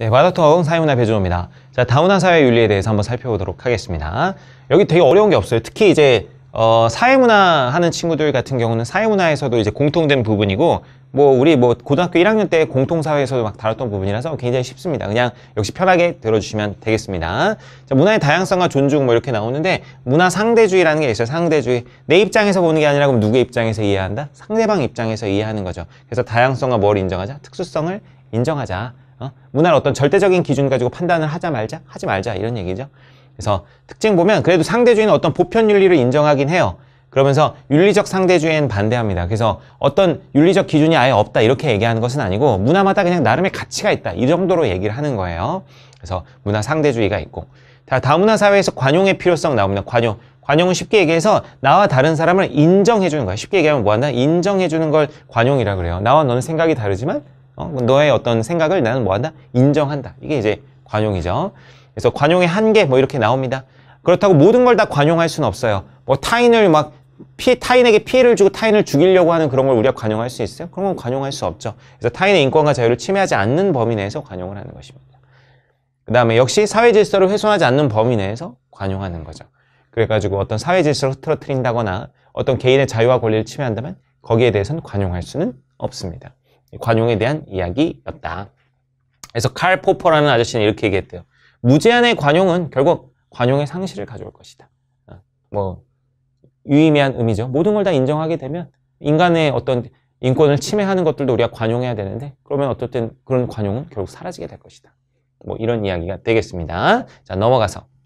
네, 과다통사은문화 배준호입니다. 자, 다문화 사회 윤리에 대해서 한번 살펴보도록 하겠습니다. 여기 되게 어려운 게 없어요. 특히 이제 어, 사회문화 하는 친구들 같은 경우는 사회문화에서도 이제 공통된 부분이고 뭐 우리 뭐 고등학교 1학년 때 공통사회에서도 막 다뤘던 부분이라서 굉장히 쉽습니다. 그냥 역시 편하게 들어주시면 되겠습니다. 자, 문화의 다양성과 존중 뭐 이렇게 나오는데 문화 상대주의라는 게 있어요. 상대주의. 내 입장에서 보는 게 아니라 그럼 누구의 입장에서 이해한다? 상대방 입장에서 이해하는 거죠. 그래서 다양성과 뭘 인정하자? 특수성을 인정하자. 어? 문화를 어떤 절대적인 기준 가지고 판단을 하자 말자 하지 말자 이런 얘기죠 그래서 특징 보면 그래도 상대주의는 어떤 보편 윤리를 인정하긴 해요 그러면서 윤리적 상대주의엔 반대합니다. 그래서 어떤 윤리적 기준이 아예 없다 이렇게 얘기하는 것은 아니고 문화마다 그냥 나름의 가치가 있다 이 정도로 얘기를 하는 거예요. 그래서 문화 상대주의가 있고 자 다문화 사회에서 관용의 필요성 나옵니다. 관용 관용은 쉽게 얘기해서 나와 다른 사람을 인정해 주는 거야. 쉽게 얘기하면 뭐한다 인정해 주는 걸 관용이라 그래요. 나와 너는 생각이 다르지만 어? 너의 어떤 생각을 나는 뭐한다? 인정한다. 이게 이제 관용이죠. 그래서 관용의 한계 뭐 이렇게 나옵니다. 그렇다고 모든 걸 다 관용할 수는 없어요. 뭐 타인을 막 피해, 타인에게 피해를 주고 타인을 죽이려고 하는 그런 걸 우리가 관용할 수 있어요? 그런 건 관용할 수 없죠. 그래서 타인의 인권과 자유를 침해하지 않는 범위 내에서 관용을 하는 것입니다. 그 다음에 역시 사회 질서를 훼손하지 않는 범위 내에서 관용하는 거죠. 그래가지고 어떤 사회 질서를 흐트러뜨린다거나 어떤 개인의 자유와 권리를 침해한다면 거기에 대해서는 관용할 수는 없습니다. 관용에 대한 이야기였다. 그래서 칼 포퍼라는 아저씨는 이렇게 얘기했대요. 무제한의 관용은 결국 관용의 상실을 가져올 것이다. 어, 뭐 유의미한 의미죠. 모든 걸 다 인정하게 되면 인간의 어떤 인권을 침해하는 것들도 우리가 관용해야 되는데 그러면 어쨌든 그런 관용은 결국 사라지게 될 것이다. 뭐 이런 이야기가 되겠습니다. 자 넘어가서